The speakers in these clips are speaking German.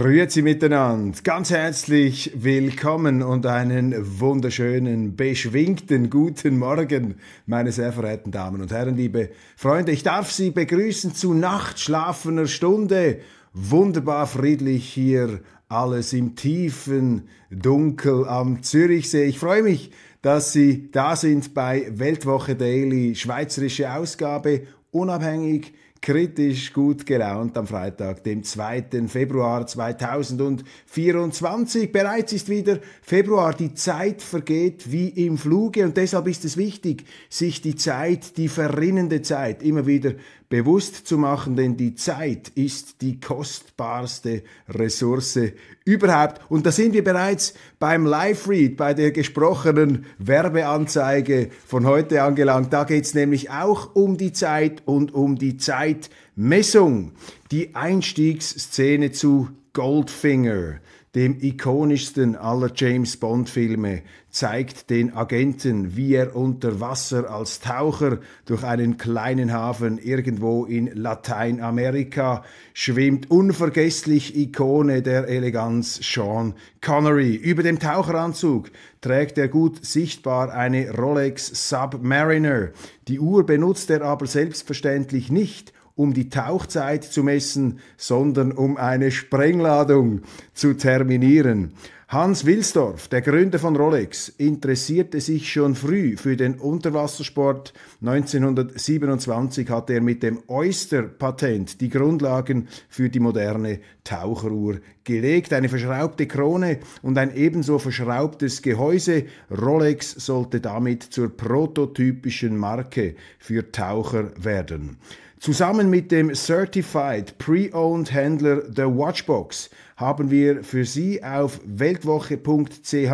Grüezi miteinander, ganz herzlich willkommen und einen wunderschönen, beschwingten guten Morgen, meine sehr verehrten Damen und Herren, liebe Freunde. Ich darf Sie begrüßen zu nachtschlafener Stunde. Wunderbar friedlich hier, alles im tiefen Dunkel am Zürichsee. Ich freue mich, dass Sie da sind bei Weltwoche Daily, schweizerische Ausgabe, unabhängig kritisch gut gelaunt am Freitag, dem 2. Februar 2024. Bereits ist wieder Februar, die Zeit vergeht wie im Fluge und deshalb ist es wichtig, sich die Zeit, die verrinnende Zeit immer wieder bewusst zu machen, denn die Zeit ist die kostbarste Ressource überhaupt. Und da sind wir bereits beim Live-Read, bei der gesprochenen Werbeanzeige von heute angelangt. Da geht es nämlich auch um die Zeit und um die Zeitmessung. Die Einstiegsszene zu Goldfinger dem ikonischsten aller James Bond-Filme, zeigt den Agenten, wie er unter Wasser als Taucher durch einen kleinen Hafen irgendwo in Lateinamerika schwimmt. Unvergesslich Ikone der Eleganz Sean Connery. Über dem Taucheranzug trägt er gut sichtbar eine Rolex Submariner. Die Uhr benutzt er aber selbstverständlich nicht, um die Tauchzeit zu messen, sondern um eine Sprengladung zu terminieren. Hans Wilsdorf, der Gründer von Rolex, interessierte sich schon früh für den Unterwassersport. 1927 hat er mit dem Oyster-Patent die Grundlagen für die moderne Taucheruhr gelegt. Eine verschraubte Krone und ein ebenso verschraubtes Gehäuse. Rolex sollte damit zur prototypischen Marke für Taucher werden. Zusammen mit dem Certified Pre-Owned Händler The Watchbox haben wir für Sie auf weltwoche.ch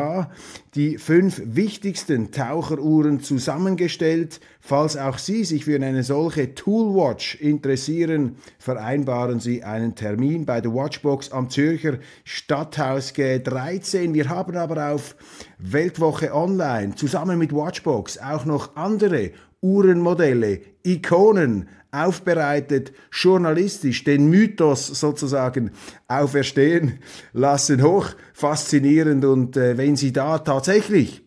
die fünf wichtigsten Taucheruhren zusammengestellt. Falls auch Sie sich für eine solche Toolwatch interessieren, vereinbaren Sie einen Termin bei The Watchbox am Zürcher Stadthaus G13. Wir haben aber auf Weltwoche Online zusammen mit Watchbox auch noch andere Uhrenmodelle, Ikonen, aufbereitet, journalistisch den Mythos sozusagen auferstehen lassen. Hoch faszinierend und äh, wenn Sie da tatsächlich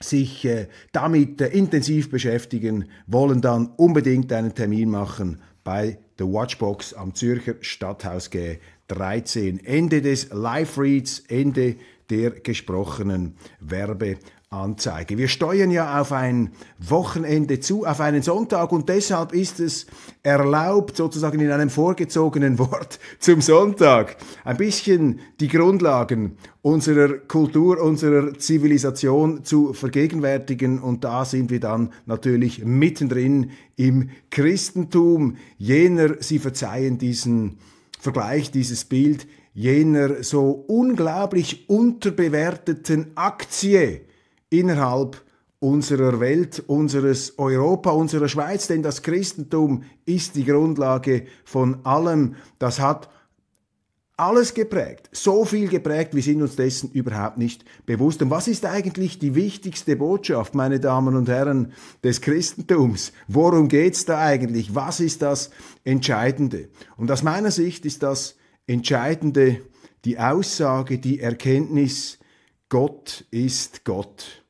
sich äh, damit äh, intensiv beschäftigen wollen, dann unbedingt einen Termin machen bei The Watchbox am Zürcher Stadthaus G 13. Ende des Live-Reads, Ende der gesprochenen Werbe. Anzeige. Wir steuern ja auf ein Wochenende zu, auf einen Sonntag und deshalb ist es erlaubt, sozusagen in einem vorgezogenen Wort zum Sonntag ein bisschen die Grundlagen unserer Kultur, unserer Zivilisation zu vergegenwärtigen und da sind wir dann natürlich mittendrin im Christentum jener, Sie verzeihen diesen Vergleich, dieses Bild, jener so unglaublich unterbewerteten Aktie, innerhalb unserer Welt, unseres Europa, unserer Schweiz, denn das Christentum ist die Grundlage von allem. Das hat alles geprägt, so viel geprägt, wir sind uns dessen überhaupt nicht bewusst. Und was ist eigentlich die wichtigste Botschaft, meine Damen und Herren, des Christentums? Worum geht's da eigentlich? Was ist das Entscheidende? Und aus meiner Sicht ist das Entscheidende die Aussage, die Erkenntnis, Gott ist Gott.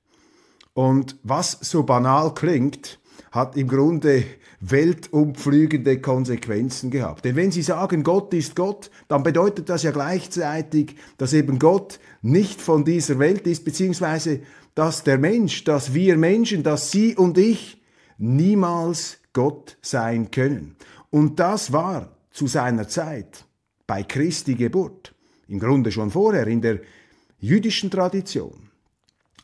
Und was so banal klingt, hat im Grunde weltumflügende Konsequenzen gehabt. Denn wenn Sie sagen, Gott ist Gott, dann bedeutet das ja gleichzeitig, dass eben Gott nicht von dieser Welt ist, beziehungsweise dass der Mensch, dass wir Menschen, dass Sie und ich niemals Gott sein können. Und das war zu seiner Zeit bei Christi Geburt, im Grunde schon vorher in der jüdischen Tradition.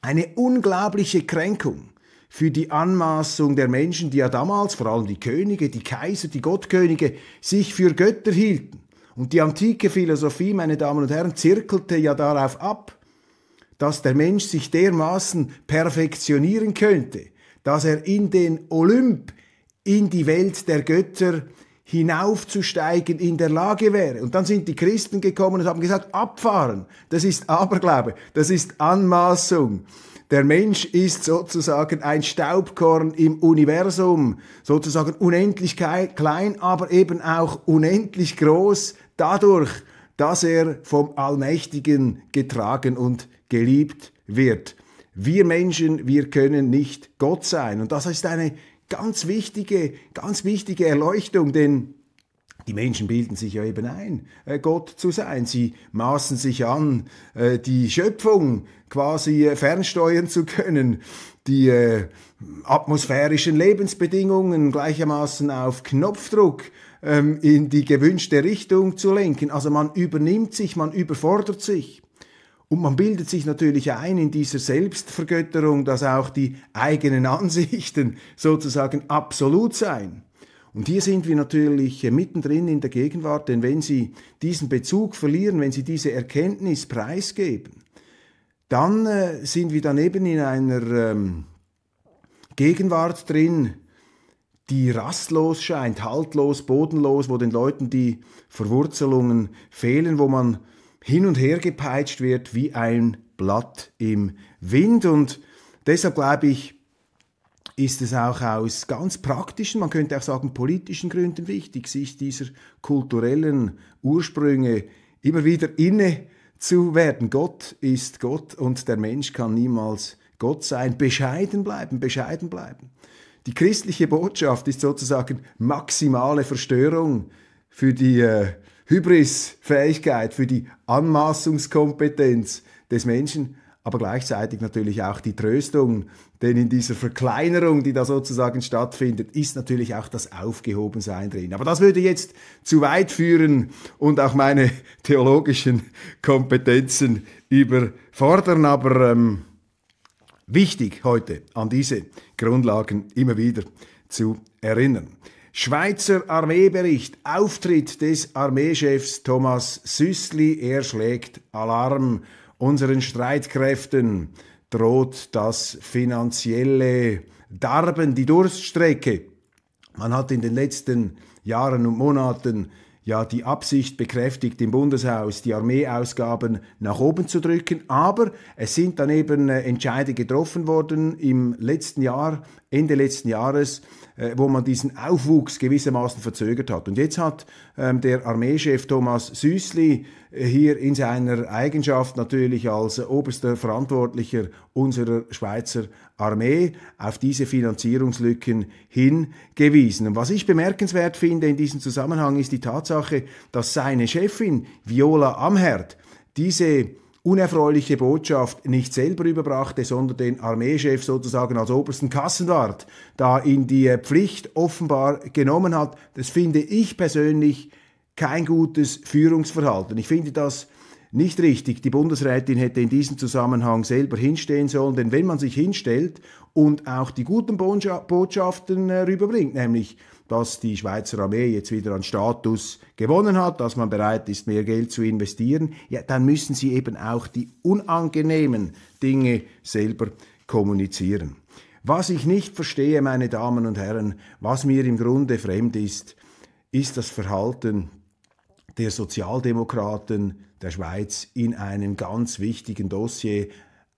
Eine unglaubliche Kränkung für die Anmaßung der Menschen, die ja damals, vor allem die Könige, die Kaiser, die Gottkönige, sich für Götter hielten. Und die antike Philosophie, meine Damen und Herren, zirkelte ja darauf ab, dass der Mensch sich dermaßen perfektionieren könnte, dass er in den Olymp, in die Welt der Götter, hinaufzusteigen in der Lage wäre. Und dann sind die Christen gekommen und haben gesagt, abfahren, das ist Aberglaube, das ist Anmaßung. Der Mensch ist sozusagen ein Staubkorn im Universum, sozusagen unendlich klein, aber eben auch unendlich groß, dadurch, dass er vom Allmächtigen getragen und geliebt wird. Wir Menschen, wir können nicht Gott sein. Und das ist eine ganz wichtige, ganz wichtige Erleuchtung, denn die Menschen bilden sich ja eben ein, äh, Gott zu sein. Sie maßen sich an, äh, die Schöpfung quasi äh, fernsteuern zu können, die atmosphärischen Lebensbedingungen gleichermaßen auf Knopfdruck ähm, in die gewünschte Richtung zu lenken. Also man übernimmt sich, man überfordert sich. Und man bildet sich natürlich ein in dieser Selbstvergötterung, dass auch die eigenen Ansichten sozusagen absolut seien. Und hier sind wir natürlich mittendrin in der Gegenwart, denn wenn Sie diesen Bezug verlieren, wenn Sie diese Erkenntnis preisgeben, dann äh, sind wir dann eben in einer ähm, Gegenwart drin, die rastlos scheint, haltlos, bodenlos, wo den Leuten die Verwurzelungen fehlen, wo man hin und her gepeitscht wird wie ein Blatt im Wind. Und deshalb glaube ich, ist es auch aus ganz praktischen, man könnte auch sagen politischen Gründen wichtig, sich dieser kulturellen Ursprünge immer wieder inne zu werden. Gott ist Gott und der Mensch kann niemals Gott sein. Bescheiden bleiben, bescheiden bleiben. Die christliche Botschaft ist sozusagen maximale Verstörung für die äh, Hybris-Fähigkeit, für die Anmaßungskompetenz des Menschen, aber gleichzeitig natürlich auch die Tröstung, denn in dieser Verkleinerung, die da sozusagen stattfindet, ist natürlich auch das Aufgehobensein drin. Aber das würde jetzt zu weit führen und auch meine theologischen Kompetenzen überfordern, aber ähm, wichtig heute an diese Grundlagen immer wieder zu erinnern. Schweizer Armeebericht, Auftritt des Armeechefs Thomas Süssli, er schlägt Alarm. Unseren Streitkräften droht das finanzielle Darben, die Durststrecke. Man hat in den letzten Jahren und Monaten ja die Absicht bekräftigt, im Bundeshaus die Armeeausgaben nach oben zu drücken. Aber es sind dann eben äh, Entscheide getroffen worden im letzten Jahr Ende letzten Jahres, äh, wo man diesen Aufwuchs gewissermaßen verzögert hat. Und jetzt hat ähm, der Armeechef Thomas Süßli äh, hier in seiner Eigenschaft natürlich als oberster Verantwortlicher unserer Schweizer Armee auf diese Finanzierungslücken hingewiesen. Und was ich bemerkenswert finde in diesem Zusammenhang ist die Tatsache, dass seine Chefin Viola Amherd diese unerfreuliche Botschaft nicht selber überbrachte, sondern den Armeechef sozusagen als obersten Kassenwart da in die äh, Pflicht offenbar genommen hat. Das finde ich persönlich kein gutes Führungsverhalten. Ich finde das nicht richtig. Die Bundesrätin hätte in diesem Zusammenhang selber hinstehen sollen, denn wenn man sich hinstellt und auch die guten Botschaften äh, rüberbringt, nämlich dass die Schweizer Armee jetzt wieder an Status gewonnen hat, dass man bereit ist, mehr Geld zu investieren, ja, dann müssen sie eben auch die unangenehmen Dinge selber kommunizieren. Was ich nicht verstehe, meine Damen und Herren, was mir im Grunde fremd ist, ist das Verhalten der Sozialdemokraten der Schweiz in einem ganz wichtigen Dossier,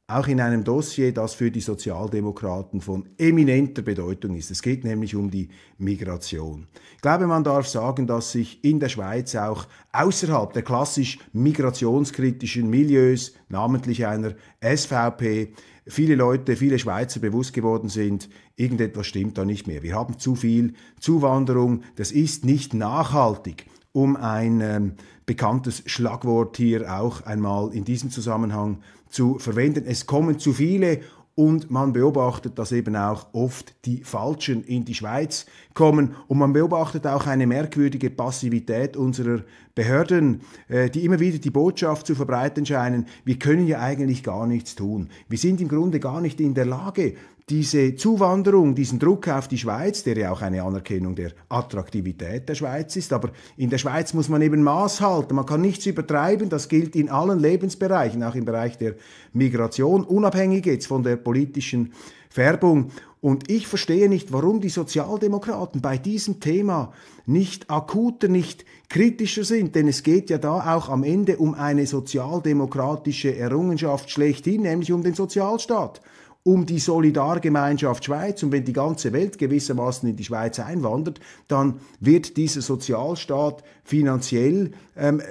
auch in einem Dossier, das für die Sozialdemokraten von eminenter Bedeutung ist. Es geht nämlich um die Migration. Ich glaube, man darf sagen, dass sich in der Schweiz auch außerhalb der klassisch migrationskritischen Milieus, namentlich einer SVP, viele Leute, viele Schweizer bewusst geworden sind, irgendetwas stimmt da nicht mehr. Wir haben zu viel Zuwanderung, das ist nicht nachhaltig um ein ähm, bekanntes Schlagwort hier auch einmal in diesem Zusammenhang zu verwenden. Es kommen zu viele und man beobachtet, dass eben auch oft die Falschen in die Schweiz kommen. Und man beobachtet auch eine merkwürdige Passivität unserer Behörden, äh, die immer wieder die Botschaft zu verbreiten scheinen, wir können ja eigentlich gar nichts tun. Wir sind im Grunde gar nicht in der Lage, diese Zuwanderung, diesen Druck auf die Schweiz, der ja auch eine Anerkennung der Attraktivität der Schweiz ist, aber in der Schweiz muss man eben Maß halten, man kann nichts übertreiben, das gilt in allen Lebensbereichen, auch im Bereich der Migration, unabhängig jetzt von der politischen Färbung. Und ich verstehe nicht, warum die Sozialdemokraten bei diesem Thema nicht akuter, nicht kritischer sind, denn es geht ja da auch am Ende um eine sozialdemokratische Errungenschaft schlechthin, nämlich um den Sozialstaat um die Solidargemeinschaft Schweiz und wenn die ganze Welt gewissermaßen in die Schweiz einwandert, dann wird dieser Sozialstaat finanziell ähm,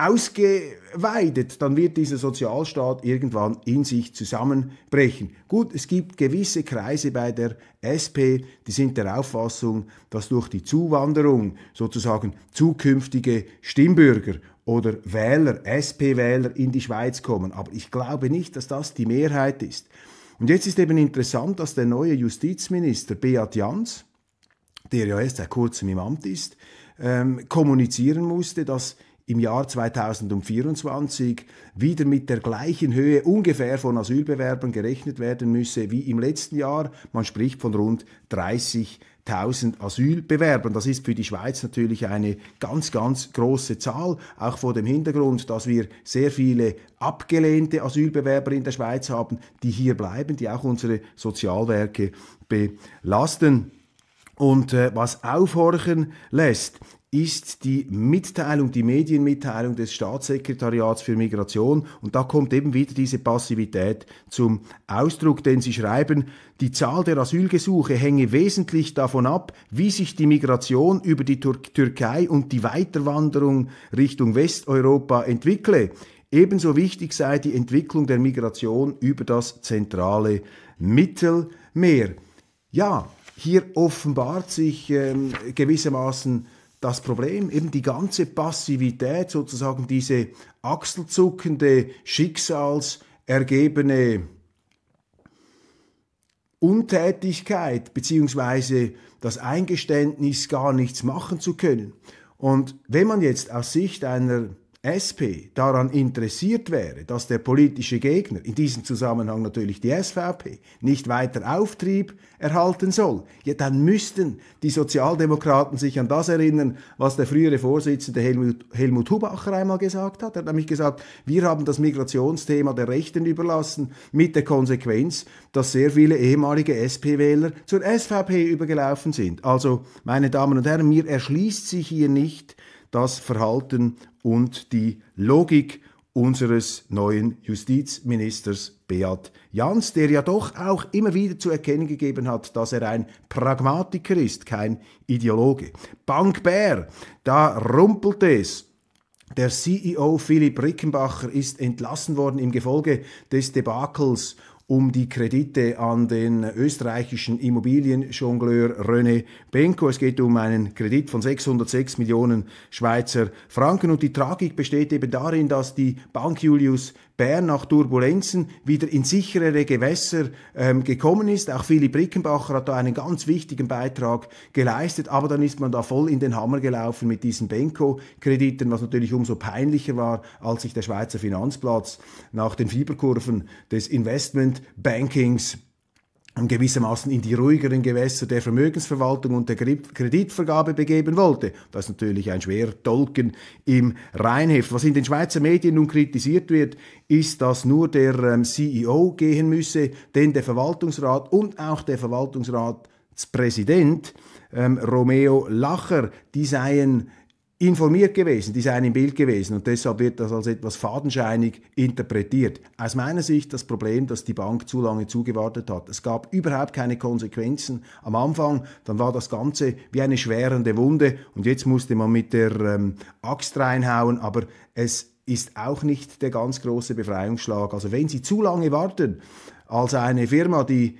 ausgeweidet, dann wird dieser Sozialstaat irgendwann in sich zusammenbrechen. Gut, es gibt gewisse Kreise bei der SP, die sind der Auffassung, dass durch die Zuwanderung sozusagen zukünftige Stimmbürger oder Wähler, SP-Wähler in die Schweiz kommen. Aber ich glaube nicht, dass das die Mehrheit ist. Und jetzt ist eben interessant, dass der neue Justizminister Beat Jans, der ja erst seit kurzem im Amt ist, ähm, kommunizieren musste, dass im Jahr 2024 wieder mit der gleichen Höhe ungefähr von Asylbewerbern gerechnet werden müsse wie im letzten Jahr. Man spricht von rund 30 1000 Asylbewerbern. Das ist für die Schweiz natürlich eine ganz, ganz große Zahl, auch vor dem Hintergrund, dass wir sehr viele abgelehnte Asylbewerber in der Schweiz haben, die hier bleiben, die auch unsere Sozialwerke belasten. Und äh, was aufhorchen lässt, ist die Mitteilung, die Medienmitteilung des Staatssekretariats für Migration. Und da kommt eben wieder diese Passivität zum Ausdruck, denn sie schreiben, die Zahl der Asylgesuche hänge wesentlich davon ab, wie sich die Migration über die Tür Türkei und die Weiterwanderung Richtung Westeuropa entwickle. Ebenso wichtig sei die Entwicklung der Migration über das zentrale Mittelmeer. Ja, hier offenbart sich ähm, gewissermaßen das Problem, eben die ganze Passivität, sozusagen diese achselzuckende, schicksalsergebene Untätigkeit beziehungsweise das Eingeständnis, gar nichts machen zu können. Und wenn man jetzt aus Sicht einer SP daran interessiert wäre, dass der politische Gegner, in diesem Zusammenhang natürlich die SVP, nicht weiter Auftrieb erhalten soll, ja, dann müssten die Sozialdemokraten sich an das erinnern, was der frühere Vorsitzende Helmut, Helmut Hubacher einmal gesagt hat. Er hat nämlich gesagt, wir haben das Migrationsthema der Rechten überlassen, mit der Konsequenz, dass sehr viele ehemalige SP-Wähler zur SVP übergelaufen sind. Also, meine Damen und Herren, mir erschließt sich hier nicht, das Verhalten und die Logik unseres neuen Justizministers Beat Jans, der ja doch auch immer wieder zu erkennen gegeben hat, dass er ein Pragmatiker ist, kein Ideologe. Bank Bär, da rumpelt es. Der CEO Philipp Rickenbacher ist entlassen worden im Gefolge des Debakels um die Kredite an den österreichischen Immobilienjongleur René Benko. Es geht um einen Kredit von 606 Millionen Schweizer Franken und die Tragik besteht eben darin, dass die Bank Julius Bern nach Turbulenzen wieder in sicherere Gewässer ähm, gekommen ist. Auch Philipp Rickenbacher hat da einen ganz wichtigen Beitrag geleistet, aber dann ist man da voll in den Hammer gelaufen mit diesen Benko-Krediten, was natürlich umso peinlicher war, als sich der Schweizer Finanzplatz nach den Fieberkurven des Investment Bankings gewissermaßen in die ruhigeren Gewässer der Vermögensverwaltung und der Kreditvergabe begeben wollte. Das ist natürlich ein schwerer Tolken im Rheinheft. Was in den Schweizer Medien nun kritisiert wird, ist, dass nur der ähm, CEO gehen müsse, denn der Verwaltungsrat und auch der Verwaltungsratspräsident ähm, Romeo Lacher, die seien informiert gewesen, die seien im Bild gewesen und deshalb wird das als etwas fadenscheinig interpretiert. Aus meiner Sicht das Problem, dass die Bank zu lange zugewartet hat. Es gab überhaupt keine Konsequenzen am Anfang, dann war das Ganze wie eine schwerende Wunde und jetzt musste man mit der ähm, Axt reinhauen, aber es ist auch nicht der ganz große Befreiungsschlag. Also wenn Sie zu lange warten, als eine Firma, die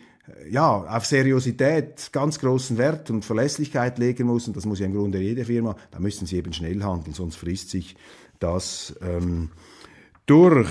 ja, auf Seriosität ganz großen Wert und Verlässlichkeit legen muss, und das muss ja im Grunde jede Firma, da müssen sie eben schnell handeln, sonst frisst sich das ähm, durch.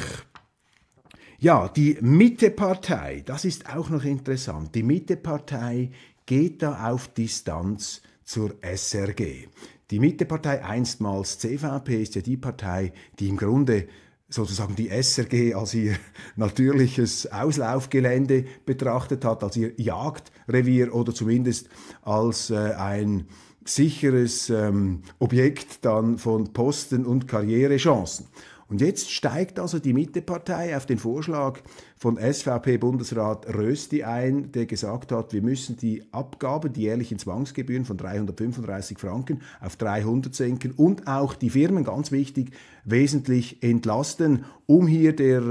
Ja, die Mittepartei, das ist auch noch interessant. Die Mittepartei geht da auf Distanz zur SRG. Die Mittepartei, einstmals CVP, ist ja die Partei, die im Grunde sozusagen die SRG als ihr natürliches Auslaufgelände betrachtet hat, als ihr Jagdrevier oder zumindest als äh, ein sicheres ähm, Objekt dann von Posten und Karrierechancen. Und jetzt steigt also die Mittepartei auf den Vorschlag von SVP-Bundesrat Rösti ein, der gesagt hat, wir müssen die Abgaben, die jährlichen Zwangsgebühren von 335 Franken auf 300 senken und auch die Firmen, ganz wichtig, wesentlich entlasten, um hier der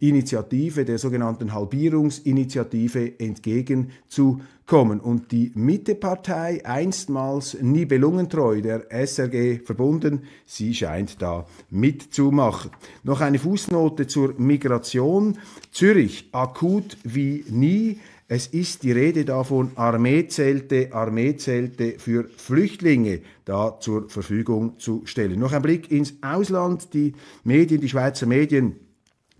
äh, Initiative, der sogenannten Halbierungsinitiative entgegenzukommen. Und die Mittepartei, einstmals nie belungentreu der SRG verbunden, sie scheint da mitzumachen. Noch eine Fußnote zur Migration. Zu Zürich akut wie nie. Es ist die Rede davon, Armeezelte, Armeezelte für Flüchtlinge da zur Verfügung zu stellen. Noch ein Blick ins Ausland. Die Medien, die Schweizer Medien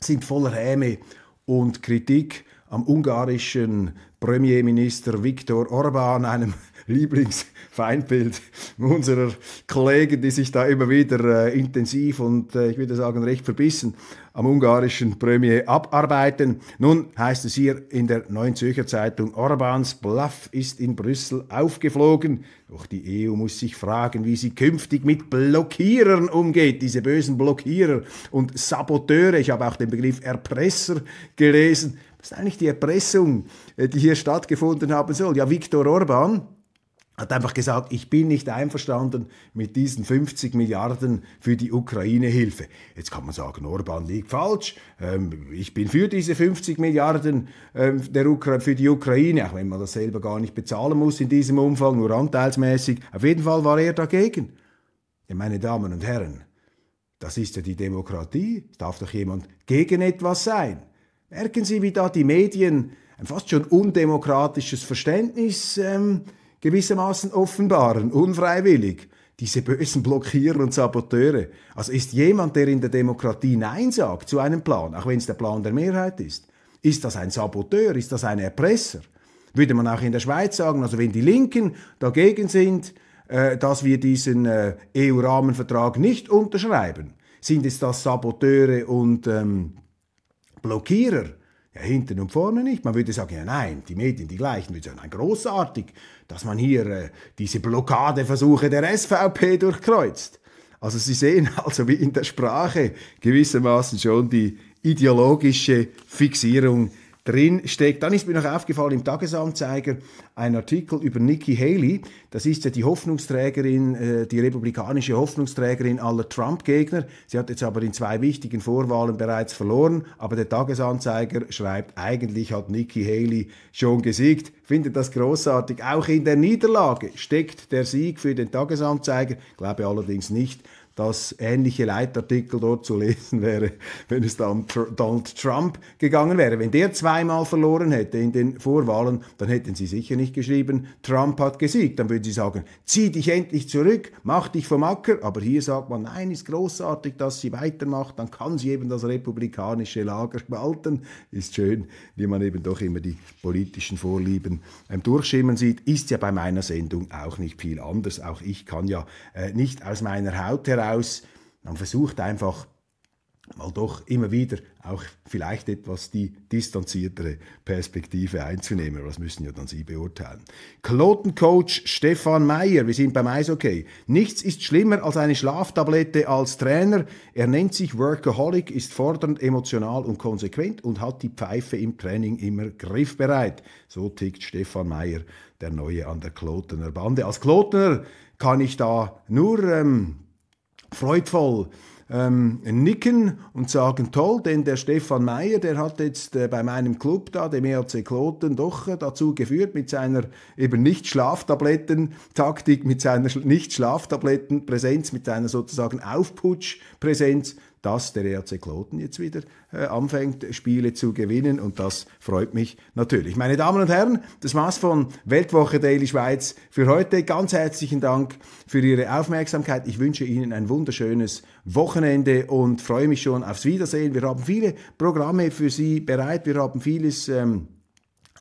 sind voller Häme und Kritik am ungarischen Premierminister Viktor Orban, einem Lieblingsfeindbild unserer Kollegen, die sich da immer wieder äh, intensiv und äh, ich würde sagen recht verbissen am ungarischen Premier abarbeiten. Nun heißt es hier in der Neuen Zürcher Zeitung, Orbans Bluff ist in Brüssel aufgeflogen. Doch die EU muss sich fragen, wie sie künftig mit Blockierern umgeht, diese bösen Blockierer und Saboteure. Ich habe auch den Begriff Erpresser gelesen. Das ist eigentlich die Erpressung, äh, die hier stattgefunden haben soll. Ja, Viktor Orban, hat einfach gesagt, ich bin nicht einverstanden mit diesen 50 Milliarden für die Ukraine-Hilfe. Jetzt kann man sagen, Orban liegt falsch. Ähm, ich bin für diese 50 Milliarden ähm, der Ukra für die Ukraine, auch wenn man das selber gar nicht bezahlen muss in diesem Umfang, nur anteilsmäßig. Auf jeden Fall war er dagegen. Ja, meine Damen und Herren, das ist ja die Demokratie. Es darf doch jemand gegen etwas sein. Merken Sie, wie da die Medien ein fast schon undemokratisches Verständnis ähm, gewissermaßen offenbaren, unfreiwillig. Diese bösen Blockierer und Saboteure. Also ist jemand, der in der Demokratie Nein sagt zu einem Plan, auch wenn es der Plan der Mehrheit ist, ist das ein Saboteur, ist das ein Erpresser? Würde man auch in der Schweiz sagen, also wenn die Linken dagegen sind, äh, dass wir diesen äh, EU-Rahmenvertrag nicht unterschreiben, sind es das Saboteure und ähm, Blockierer. Ja, hinten und vorne nicht. Man würde sagen, ja nein, die Medien, die gleichen, würden sagen, nein, großartig, dass man hier äh, diese Blockadeversuche der SVP durchkreuzt. Also Sie sehen also, wie in der Sprache gewissermaßen schon die ideologische Fixierung drin steckt. Dann ist mir noch aufgefallen im Tagesanzeiger ein Artikel über Nikki Haley. Das ist ja die Hoffnungsträgerin, äh, die republikanische Hoffnungsträgerin aller Trump-Gegner. Sie hat jetzt aber in zwei wichtigen Vorwahlen bereits verloren. Aber der Tagesanzeiger schreibt, eigentlich hat Nikki Haley schon gesiegt. Findet das großartig. Auch in der Niederlage steckt der Sieg für den Tagesanzeiger. Glaube allerdings nicht, dass ähnliche Leitartikel dort zu lesen wäre, wenn es dann Donald Trump gegangen wäre. Wenn der zweimal verloren hätte in den Vorwahlen, dann hätten sie sicher nicht geschrieben, Trump hat gesiegt. Dann würden sie sagen, zieh dich endlich zurück, mach dich vom Acker. Aber hier sagt man, nein, ist großartig, dass sie weitermacht, dann kann sie eben das republikanische Lager spalten. Ist schön, wie man eben doch immer die politischen Vorlieben ähm, durchschimmern sieht. Ist ja bei meiner Sendung auch nicht viel anders. Auch ich kann ja äh, nicht aus meiner Haut heraus heraus. Man versucht einfach mal doch immer wieder auch vielleicht etwas die distanziertere Perspektive einzunehmen. das müssen ja dann Sie beurteilen. Klotencoach Stefan Meyer, wir sind beim Eishockey. Nichts ist schlimmer als eine Schlaftablette als Trainer. Er nennt sich Workaholic, ist fordernd, emotional und konsequent und hat die Pfeife im Training immer griffbereit. So tickt Stefan Meyer, der Neue an der Klotener Bande. Als Klotener kann ich da nur ähm, freudvoll ähm, nicken und sagen, toll, denn der Stefan Meyer, der hat jetzt äh, bei meinem Club da, dem ERC Kloten, doch äh, dazu geführt mit seiner eben Nicht-Schlaftabletten-Taktik, mit seiner Nicht-Schlaftabletten-Präsenz, mit seiner sozusagen Aufputsch-Präsenz, dass der EAC Kloten jetzt wieder äh, anfängt, Spiele zu gewinnen und das freut mich natürlich. Meine Damen und Herren, das war's von Weltwoche Daily Schweiz für heute. Ganz herzlichen Dank für Ihre Aufmerksamkeit. Ich wünsche Ihnen ein wunderschönes Wochenende und freue mich schon aufs Wiedersehen. Wir haben viele Programme für Sie bereit. Wir haben vieles ähm,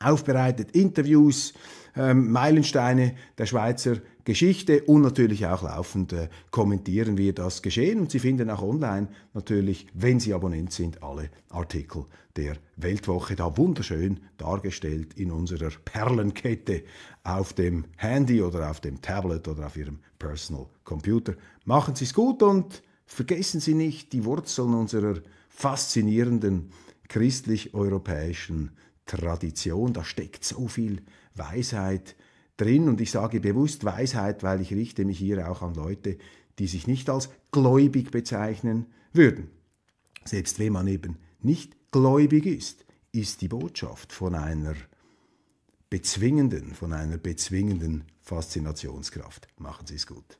aufbereitet, Interviews, ähm, Meilensteine der Schweizer Geschichte und natürlich auch laufend äh, kommentieren wir das Geschehen. Und Sie finden auch online natürlich, wenn Sie Abonnent sind, alle Artikel der Weltwoche da wunderschön dargestellt in unserer Perlenkette auf dem Handy oder auf dem Tablet oder auf Ihrem Personal Computer. Machen Sie es gut und vergessen Sie nicht die Wurzeln unserer faszinierenden christlich-europäischen Tradition. Da steckt so viel Weisheit drin. Und ich sage bewusst Weisheit, weil ich richte mich hier auch an Leute, die sich nicht als gläubig bezeichnen würden. Selbst wenn man eben nicht gläubig ist, ist die Botschaft von einer bezwingenden, von einer bezwingenden Faszinationskraft. Machen Sie es gut.